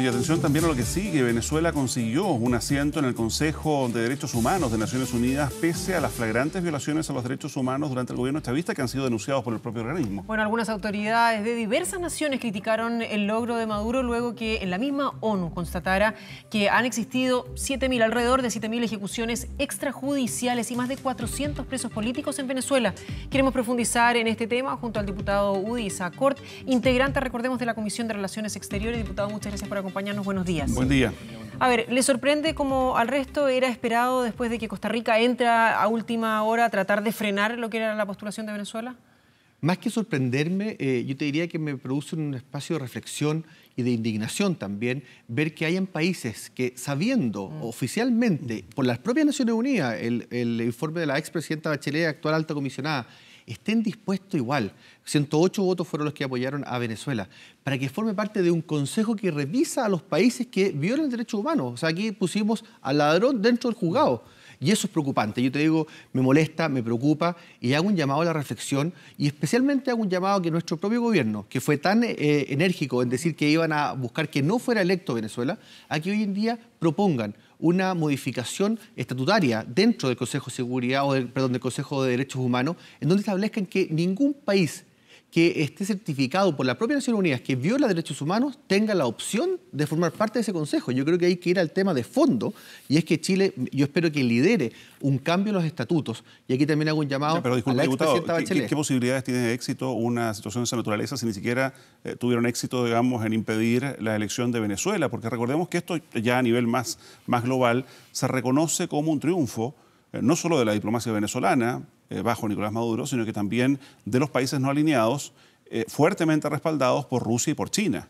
y atención también a lo que sigue. Venezuela consiguió un asiento en el Consejo de Derechos Humanos de Naciones Unidas pese a las flagrantes violaciones a los derechos humanos durante el gobierno chavista que han sido denunciados por el propio organismo. Bueno, algunas autoridades de diversas naciones criticaron el logro de Maduro luego que en la misma ONU constatara que han existido 7.000, alrededor de 7.000 ejecuciones extrajudiciales y más de 400 presos políticos en Venezuela. Queremos profundizar en este tema junto al diputado Udi Cort integrante, recordemos, de la Comisión de Relaciones Exteriores. Diputado, muchas gracias por acompañarnos acompañarnos. Buenos días. Buen día. A ver, ¿le sorprende como al resto era esperado después de que Costa Rica entra a última hora a tratar de frenar lo que era la postulación de Venezuela? Más que sorprenderme, eh, yo te diría que me produce un espacio de reflexión y de indignación también ver que hayan países que, sabiendo mm. oficialmente por las propias Naciones Unidas, el, el informe de la expresidenta Bachelet, actual alta comisionada, estén dispuestos igual, 108 votos fueron los que apoyaron a Venezuela, para que forme parte de un consejo que revisa a los países que violan derechos humanos. O sea, aquí pusimos al ladrón dentro del juzgado. Y eso es preocupante. Yo te digo, me molesta, me preocupa y hago un llamado a la reflexión y especialmente hago un llamado a que nuestro propio gobierno, que fue tan eh, enérgico en decir que iban a buscar que no fuera electo Venezuela, a que hoy en día propongan una modificación estatutaria dentro del Consejo de Seguridad o del, del Consejo de Derechos Humanos, en donde establezcan que ningún país que esté certificado por la propia Nación Unida... que viola derechos humanos tenga la opción de formar parte de ese consejo. Yo creo que hay que ir al tema de fondo y es que Chile, yo espero que lidere un cambio en los estatutos. Y aquí también hago un llamado. pero ¿qué, posibilidades tiene de éxito una situación de esa naturaleza si ni siquiera eh, tuvieron éxito, digamos, en impedir la elección de Venezuela? Porque recordemos que esto ya a nivel más, más global se reconoce como un triunfo eh, no solo de la diplomacia venezolana, eh, bajo Nicolás Maduro, sino que también de los países no alineados, eh, fuertemente respaldados por Rusia y por China.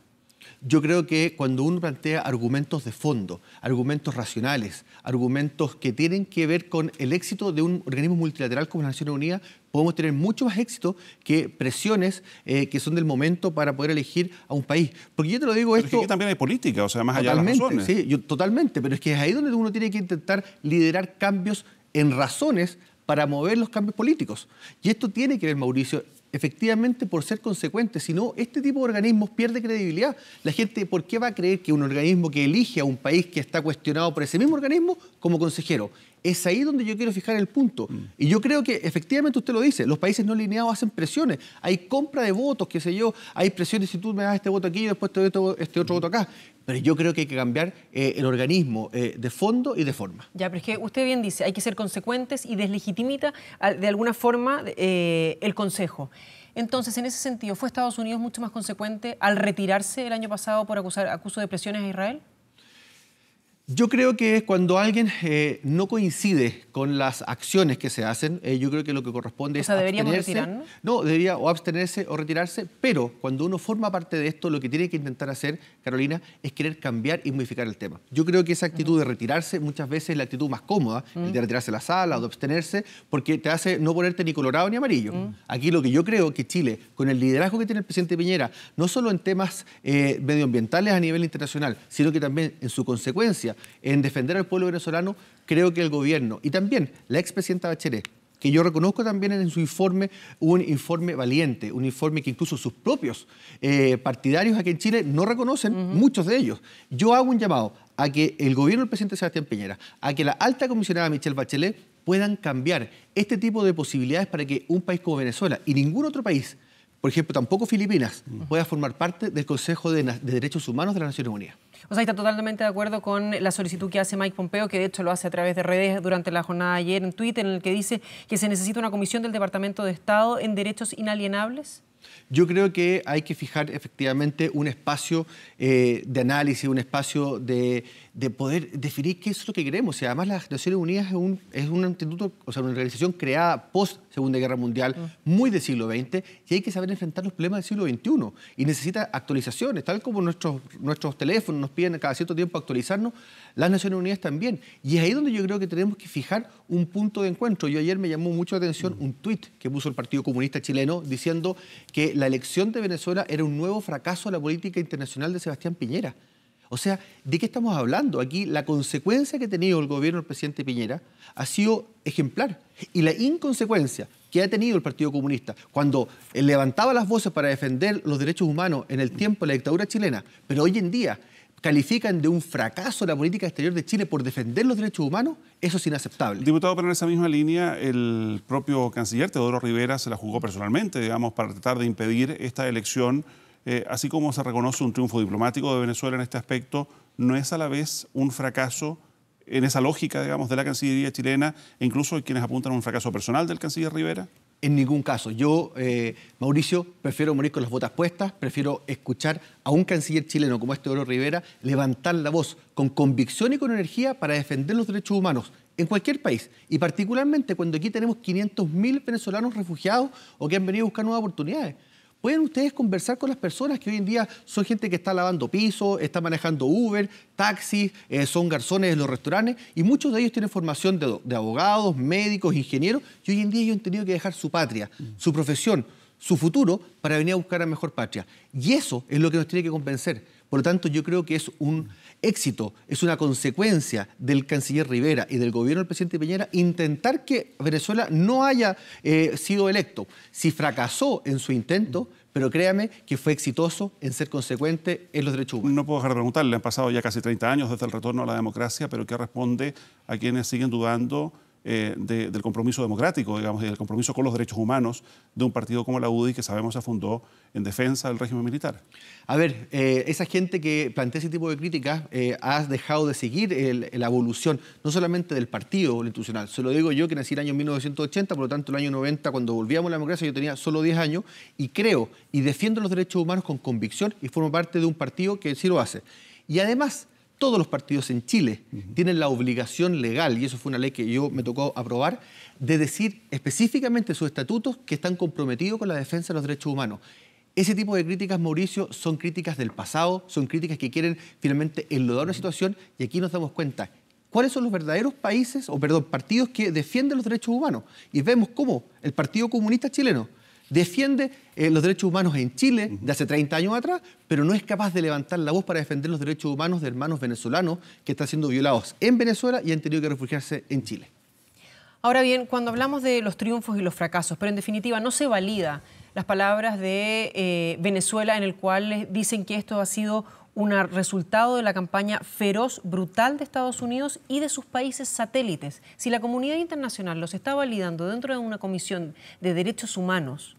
Yo creo que cuando uno plantea argumentos de fondo, argumentos racionales, argumentos que tienen que ver con el éxito de un organismo multilateral como la Naciones Unida, podemos tener mucho más éxito que presiones eh, que son del momento para poder elegir a un país. Porque yo te lo digo esto... Es que también hay política, o sea, más allá de las razones. Sí, totalmente, pero es que es ahí donde uno tiene que intentar liderar cambios en razones para mover los cambios políticos. Y esto tiene que ver, Mauricio, efectivamente por ser consecuente. Si no, este tipo de organismos pierde credibilidad. La gente, ¿por qué va a creer que un organismo que elige a un país que está cuestionado por ese mismo organismo como consejero es ahí donde yo quiero fijar el punto. Mm. Y yo creo que efectivamente usted lo dice, los países no alineados hacen presiones, hay compra de votos, qué sé yo, hay presiones si tú me das este voto aquí y después te doy este, otro voto acá. Pero yo creo que hay que cambiar eh, el organismo eh, de fondo y de forma. Ya, pero es que usted bien dice, hay que ser consecuentes y deslegitimita ah, de alguna forma eh, el Consejo. Entonces, en ese sentido, ¿fue Estados Unidos mucho más consecuente al retirarse el año pasado por acusar, acuso de presiones a Israel? Yo creo que cuando alguien eh, no coincide con las acciones que se hacen, eh, yo creo que lo que corresponde o es abstenerse. No, debería o abstenerse o retirarse, pero cuando uno forma parte de esto, lo que tiene que intentar hacer, Carolina, es querer cambiar y modificar el tema. Yo creo que esa actitud de retirarse muchas veces es la actitud más cómoda, el de retirarse de la sala o de abstenerse, porque te hace no ponerte ni colorado ni amarillo. Aquí lo que yo creo que Chile, con el liderazgo que tiene el presidente Piñera, no solo en temas eh, medioambientales a nivel internacional, sino que también en su consecuencia en defender al pueblo venezolano, creo que el gobierno y también la expresidenta Bachelet, que yo reconozco también en su informe un informe valiente, un informe que incluso sus propios eh, partidarios aquí en Chile no reconocen, muchos de ellos. Yo hago un llamado a que el gobierno del presidente Sebastián Piñera, a que la alta comisionada Michelle Bachelet puedan cambiar este tipo de posibilidades para que un país como Venezuela y ningún otro país por ejemplo, tampoco Filipinas pueda formar parte del Consejo de, Derechos Humanos de la Naciones Unidas. O sea, está totalmente de acuerdo con la solicitud que hace Mike Pompeo, que de hecho lo hace a través de redes durante la jornada de ayer en Twitter, en el que dice que se necesita una comisión del Departamento de Estado en derechos inalienables. Yo creo que hay que fijar efectivamente un espacio eh, de análisis, un espacio de de poder definir qué es lo que queremos. Y además las Naciones Unidas es un, es un instituto, o sea, una organización creada post Segunda Guerra Mundial, mm. muy de siglo XX, y hay que saber enfrentar los problemas del siglo XXI. Y necesita actualizaciones, tal como nuestros, nuestros teléfonos nos piden cada cierto tiempo actualizarnos, las Naciones Unidas también. Y es ahí donde yo creo que tenemos que fijar un punto de encuentro. Yo ayer me llamó mucho la atención mm. un tuit que puso el Partido Comunista Chileno diciendo que la elección de Venezuela era un nuevo fracaso a la política internacional de Sebastián Piñera. O sea, ¿de qué estamos hablando? Aquí la consecuencia que ha tenido el gobierno del presidente Piñera ha sido ejemplar. Y la inconsecuencia que ha tenido el Partido Comunista cuando levantaba las voces para defender los derechos humanos en el tiempo de la dictadura chilena, pero hoy en día califican de un fracaso la política exterior de Chile por defender los derechos humanos, eso es inaceptable. Diputado, pero en esa misma línea, el propio canciller Teodoro Rivera se la jugó personalmente, digamos, para tratar de impedir esta elección eh, así como se reconoce un triunfo diplomático de Venezuela en este aspecto, no es a la vez un fracaso en esa lógica, digamos, de la Cancillería chilena e incluso quienes apuntan a un fracaso personal del canciller Rivera? En ningún caso. Yo, eh, Mauricio, prefiero morir con las botas puestas, prefiero escuchar a un canciller chileno como este Oro Rivera levantar la voz con convicción y con energía para defender los derechos humanos en cualquier país, y particularmente cuando aquí tenemos 500.000 venezolanos refugiados o que han venido a buscar nuevas oportunidades pueden ustedes conversar con las personas que hoy en día son gente que está lavando pisos, está manejando Uber, taxis, eh, son garzones en los restaurantes y muchos de ellos tienen formación de, de, abogados, médicos, ingenieros y hoy en día ellos han tenido que dejar su patria, su profesión, su futuro para venir a buscar a mejor patria. Y eso es lo que nos tiene que convencer. Por lo tanto, yo creo que es un éxito, es una consecuencia del canciller Rivera y del gobierno del presidente Piñera intentar que Venezuela no haya eh, sido electo. Si fracasó en su intento, pero créame que fue exitoso en ser consecuente en los derechos humanos. No puedo dejar de preguntarle, han pasado ya casi 30 años desde el retorno a la democracia, pero ¿qué responde a quienes siguen dudando? Eh, del compromiso democrático, digamos, y del compromiso con los derechos humanos de un partido como la UDI que sabemos se fundó en defensa del régimen militar. A ver, eh, esa gente que plantea ese tipo de críticas has eh, ha dejado de seguir la evolución, no solamente del partido institucional, se lo digo yo que nací en el año 1980, por lo tanto el año 90 cuando volvíamos a la democracia yo tenía solo 10 años y creo y defiendo los derechos humanos con convicción y formo parte de un partido que sí lo hace. Y además todos los partidos en Chile tienen la obligación legal, y eso fue una ley que yo me tocó aprobar, de decir específicamente sus estatutos que están comprometidos con la defensa de los derechos humanos. Ese tipo de críticas, Mauricio, son críticas del pasado, son críticas que quieren finalmente enlodar una situación y aquí nos damos cuenta cuáles son los verdaderos países, o perdón, partidos que defienden los derechos humanos. Y vemos cómo el Partido Comunista Chileno, defiende eh, los derechos humanos en Chile de hace 30 años atrás, pero no es capaz de levantar la voz para defender los derechos humanos de hermanos venezolanos que están siendo violados en Venezuela y han tenido que refugiarse en Chile. Ahora bien, cuando hablamos de los triunfos y los fracasos, pero en definitiva no se valida las palabras de eh, Venezuela en el cual dicen que esto ha sido un resultado de la campaña feroz, brutal de Estados Unidos y de sus países satélites. Si la comunidad internacional los está validando dentro de una comisión de derechos humanos,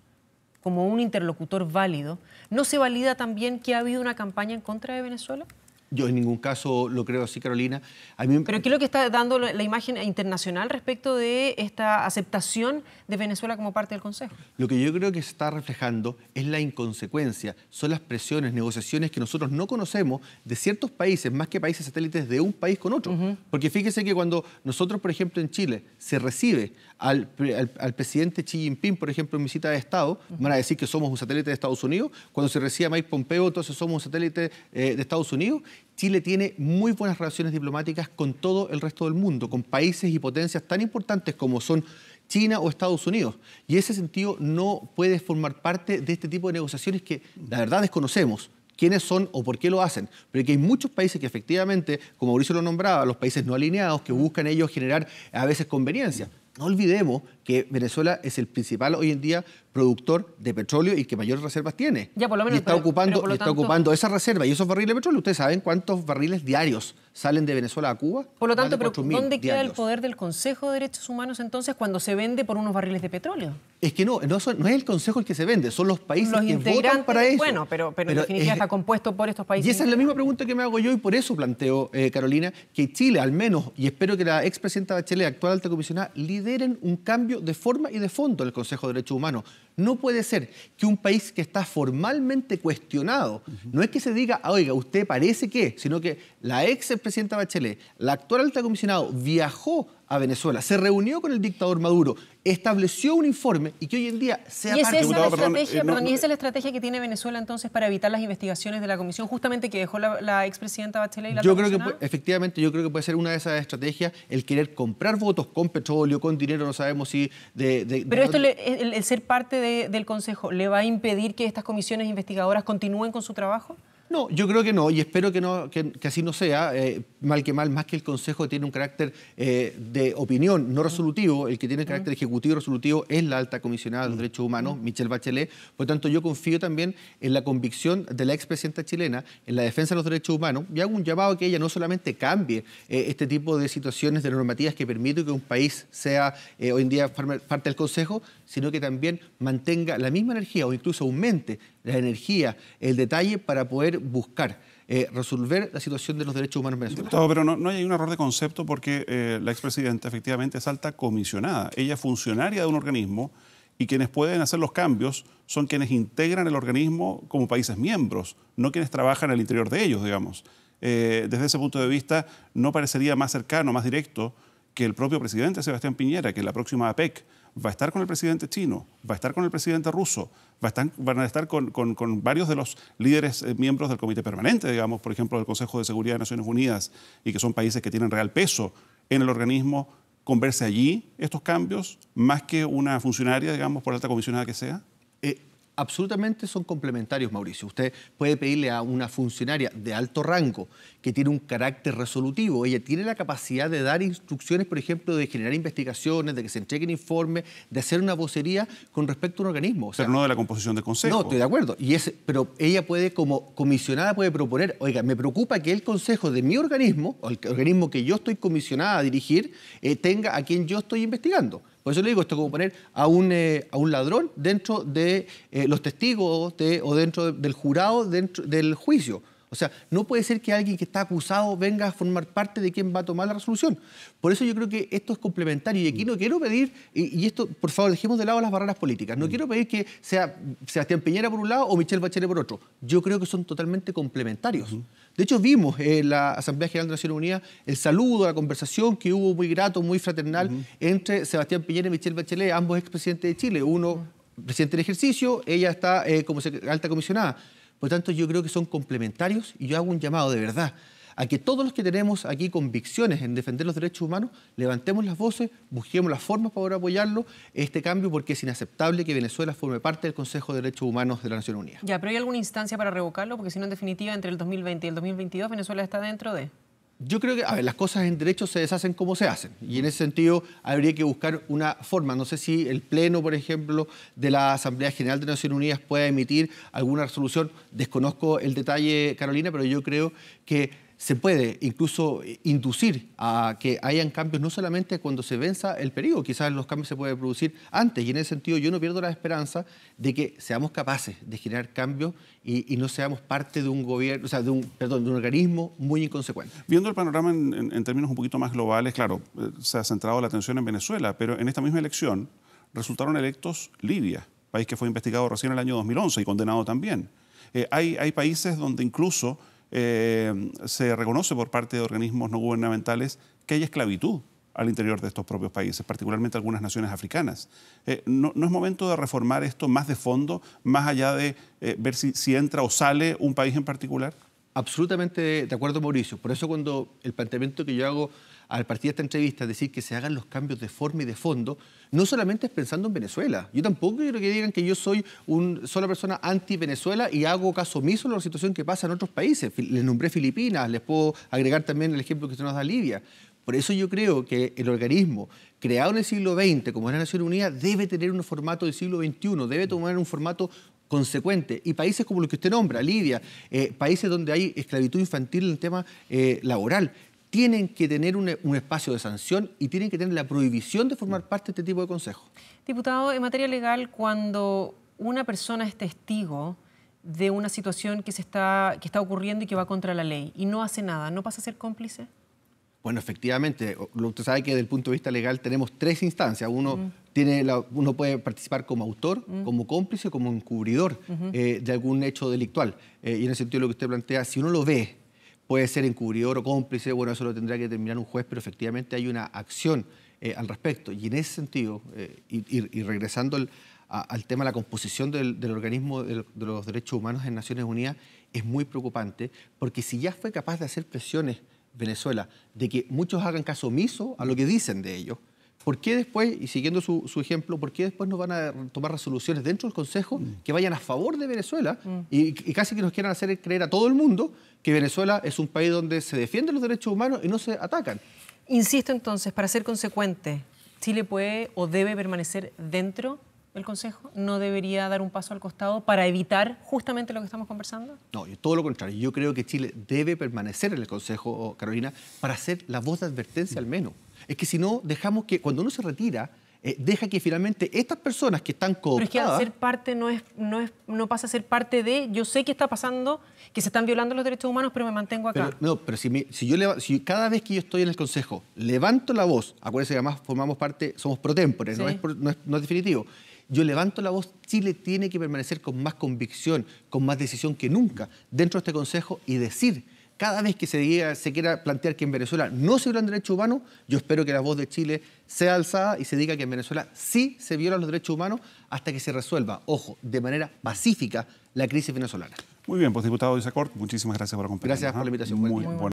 como un interlocutor válido, ¿no se valida también que ha habido una campaña en contra de Venezuela? Yo en ningún caso lo creo así, Carolina. Pero ¿qué es lo que está dando la imagen internacional respecto de esta aceptación de Venezuela como parte del Consejo? Lo que yo creo que se está reflejando es la inconsecuencia, son las presiones, negociaciones que nosotros no conocemos de ciertos países, más que países satélites de un país con otro. Porque fíjese que cuando nosotros, por ejemplo, en Chile se recibe al, presidente Xi Jinping, por ejemplo, en visita de Estado, van a decir que somos un satélite de Estados Unidos. Cuando se a Mike Pompeo, entonces somos un satélite eh, de Estados Unidos. Chile tiene muy buenas relaciones diplomáticas con todo el resto del mundo, con países y potencias tan importantes como son China o Estados Unidos. Y ese sentido no puede formar parte de este tipo de negociaciones que la verdad desconocemos quiénes son o por qué lo hacen, pero que hay muchos países que efectivamente, como Mauricio lo nombraba, los países no alineados, que buscan ellos generar a veces conveniencia. No olvidemos que Venezuela es el principal hoy en día productor de petróleo y que mayores reservas tiene. Ya, por lo menos. Y está, ocupando, está ocupando esa reserva y esos barriles de petróleo. ¿Ustedes saben cuántos barriles diarios salen de Venezuela a Cuba? Por lo tanto, ¿dónde queda el poder del Consejo de Derechos Humanos entonces cuando se vende por unos barriles de petróleo? Es que no, no, es el Consejo el que se vende, son los países que votan para eso. Bueno, pero, pero, en definitiva está compuesto por estos países. Y esa es la misma pregunta que me hago yo y por eso planteo, eh, Carolina, que Chile al menos, y espero que la expresidenta Bachelet, actual alta comisionada, lideren un cambio de forma y de fondo en el Consejo de Derechos Humanos. No puede ser que un país que está formalmente cuestionado, no es que se diga, ah, oiga, usted parece que, sino que la ex presidenta Bachelet, la actual alta comisionado, viajó a Venezuela. Se reunió con el dictador Maduro, estableció un informe y que hoy en día sea es esa la estrategia, eh, ¿y esa es la eh. estrategia que tiene Venezuela entonces para evitar las investigaciones de la comisión justamente que dejó la, expresidenta Bachelet y la Yo creo que efectivamente yo creo que puede ser una de esas estrategias el querer comprar votos con petróleo, con dinero, no sabemos si de, Pero esto le, el, ser parte del Consejo le va a impedir que estas comisiones investigadoras continúen con su trabajo? No, yo creo que no, y espero que, no, que, así no sea. Eh, mal que mal, más que el Consejo tiene un carácter eh, de opinión, no resolutivo, el que tiene carácter ejecutivo resolutivo es la alta comisionada de los derechos humanos, Michelle Bachelet. Por tanto, yo confío también en la convicción de la expresidenta chilena en la defensa de los derechos humanos y hago un llamado a que ella no solamente cambie eh, este tipo de situaciones, de normativas que permiten que un país sea hoy en día parte del Consejo, sino que también mantenga la misma energía o incluso aumente la energía, el detalle para poder buscar. Eh, resolver la situación de los derechos humanos en Venezuela. pero no, hay un error de concepto porque eh, la expresidenta efectivamente es alta comisionada. Ella es funcionaria de un organismo y quienes pueden hacer los cambios son quienes integran el organismo como países miembros, no quienes trabajan al interior de ellos, digamos. Eh, desde ese punto de vista, no parecería más cercano, más directo que el propio presidente Sebastián Piñera, que la próxima APEC va a estar con el presidente chino, va a estar con el presidente ruso, va a estar, van a estar con, varios de los líderes eh, miembros del Comité Permanente, digamos, por ejemplo, del Consejo de Seguridad de Naciones Unidas, y que son países que tienen real peso en el organismo, converse allí estos cambios, más que una funcionaria, digamos, por alta comisionada que sea? absolutamente son complementarios, Mauricio. Usted puede pedirle a una funcionaria de alto rango que tiene un carácter resolutivo, ella tiene la capacidad de dar instrucciones, por ejemplo, de generar investigaciones, de que se entreguen informes, de hacer una vocería con respecto a un organismo. pero no de la composición de consejo. No, estoy de acuerdo. pero ella puede, como comisionada, puede proponer, oiga, me preocupa que el consejo de mi organismo, o el organismo que yo estoy comisionada a dirigir, eh, tenga a quien yo estoy investigando. Por eso le digo, esto como poner a un, eh, a un ladrón dentro de eh, los testigos o dentro del jurado dentro del juicio. O sea, no puede ser que alguien que está acusado venga a formar parte de quien va a tomar la resolución. Por eso yo creo que esto es complementario y aquí no quiero pedir, y, esto, por favor, dejemos de lado las barreras políticas, no mm. quiero pedir que sea Sebastián Piñera por un lado o Michelle Bachelet por otro. Yo creo que son totalmente complementarios. De hecho, vimos en la Asamblea General de Naciones Unidas el saludo, la conversación que hubo muy grato, muy fraternal entre Sebastián Piñera y Michelle Bachelet, ambos expresidentes de Chile. Uno, presidente del ejercicio, ella está eh, como alta comisionada. Por tanto, yo creo que son complementarios y yo hago un llamado de verdad a que todos los que tenemos aquí convicciones en defender los derechos humanos, levantemos las voces, busquemos las formas para apoyarlo, este cambio, porque es inaceptable que Venezuela forme parte del Consejo de Derechos Humanos de la Nación Unida. Ya, pero ¿hay alguna instancia para revocarlo? Porque si no, en definitiva, entre el 2020 y el 2022, Venezuela está dentro de... Yo creo que, a ver, las cosas en derecho se deshacen como se hacen. Y en ese sentido habría que buscar una forma. No sé si el Pleno, por ejemplo, de la Asamblea General de Naciones Unidas pueda emitir alguna resolución. Desconozco el detalle, Carolina, pero yo creo que se puede incluso eh, inducir a que hayan cambios no solamente cuando se venza el periodo, quizás los cambios se pueden producir antes y en ese sentido yo no pierdo la esperanza de que seamos capaces de generar cambios y, no seamos parte de un gobierno, o sea, de un, perdón, de un organismo muy inconsecuente. Viendo el panorama en, términos un poquito más globales, claro, eh, se ha centrado la atención en Venezuela, pero en esta misma elección resultaron electos Libia, país que fue investigado recién en el año 2011 y condenado también. Eh, hay, hay países donde incluso eh, se reconoce por parte de organismos no gubernamentales que hay esclavitud al interior de estos propios países, particularmente algunas naciones africanas. Eh, no, es momento de reformar esto más de fondo, más allá de eh, ver si, si, entra o sale un país en particular? Absolutamente de acuerdo, Mauricio. Por eso cuando el planteamiento que yo hago al partir de esta entrevista, decir que se hagan los cambios de forma y de fondo, no solamente es pensando en Venezuela. Yo tampoco quiero que digan que yo soy una sola persona anti-Venezuela y hago caso omiso a la situación que pasa en otros países. Les nombré Filipinas, les puedo agregar también el ejemplo que usted nos da Libia. Por eso yo creo que el organismo creado en el siglo XX, como es la Nación Unida, debe tener un formato del siglo XXI, debe tomar un formato consecuente. Y países como los que usted nombra, Libia, eh, países donde hay esclavitud infantil en el tema eh, laboral, tienen que tener un, espacio de sanción y tienen que tener la prohibición de formar mm. parte de este tipo de consejos. Diputado, en materia legal, cuando una persona es testigo de una situación que, se está, que está ocurriendo y que va contra la ley y no hace nada, ¿no pasa a ser cómplice? Bueno, efectivamente, usted sabe que desde el punto de vista legal tenemos tres instancias. Uno, mm. tiene uno puede participar como autor, mm. como cómplice, como encubridor eh, de algún hecho delictual. Eh, y en el sentido de lo que usted plantea, si uno lo ve, puede ser encubridor o cómplice, bueno, eso lo tendrá que determinar un juez, pero efectivamente hay una acción eh, al respecto. Y en ese sentido, eh, y, regresando al, tema de la composición del, organismo de, de, los derechos humanos en Naciones Unidas, es muy preocupante, porque si ya fue capaz de hacer presiones Venezuela de que muchos hagan caso omiso a lo que dicen de ellos, ¿Por qué después, y siguiendo su, ejemplo, por qué después nos van a tomar resoluciones dentro del Consejo mm. que vayan a favor de Venezuela mm. y, casi que nos quieran hacer creer a todo el mundo que Venezuela es un país donde se defienden los derechos humanos y no se atacan? Insisto entonces, para ser consecuente, ¿Chile puede o debe permanecer dentro el Consejo no debería dar un paso al costado para evitar justamente lo que estamos conversando? No, todo lo contrario. Yo creo que Chile debe permanecer en el Consejo, oh, Carolina, para hacer la voz de advertencia al menos. Es que si no, dejamos que cuando uno se retira, eh, deja que finalmente estas personas que están cooptadas... Pero es que ser parte no, pasa a ser parte de... Yo sé que está pasando, que se están violando los derechos humanos, pero me mantengo acá. no, pero si, yo cada vez que yo estoy en el Consejo levanto la voz, acuérdense que además formamos parte, somos pro no, no es definitivo yo levanto la voz, Chile tiene que permanecer con más convicción, con más decisión que nunca dentro de este Consejo y decir, cada vez que se, quiera plantear que en Venezuela no se violan derechos humanos, yo espero que la voz de Chile sea alzada y se diga que en Venezuela sí se violan los derechos humanos hasta que se resuelva, ojo, de manera pacífica la crisis venezolana. Muy bien, pues diputado de muchísimas gracias por acompañarnos. Gracias por la invitación. Muy,